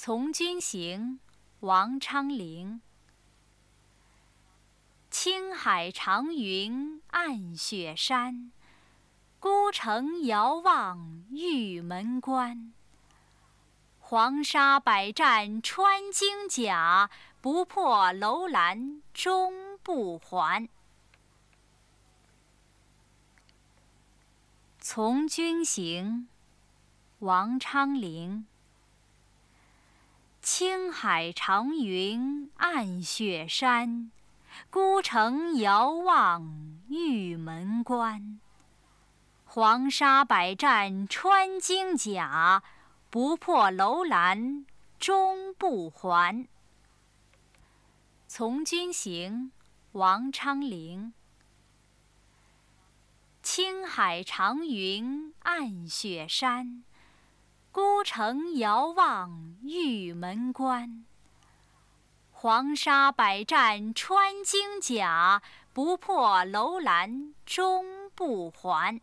《从军行》王昌龄。青海长云暗雪山，孤城遥望玉门关。黄沙百战穿金甲，不破楼兰终不还。《从军行》王昌龄。青海长云暗雪山，孤城遥望玉门关。黄沙百战穿金甲，不破楼兰终不还。《从军行》王昌龄。青海长云暗雪山，孤城遥望玉。门关，黄沙百战穿金甲，不破楼兰终不还。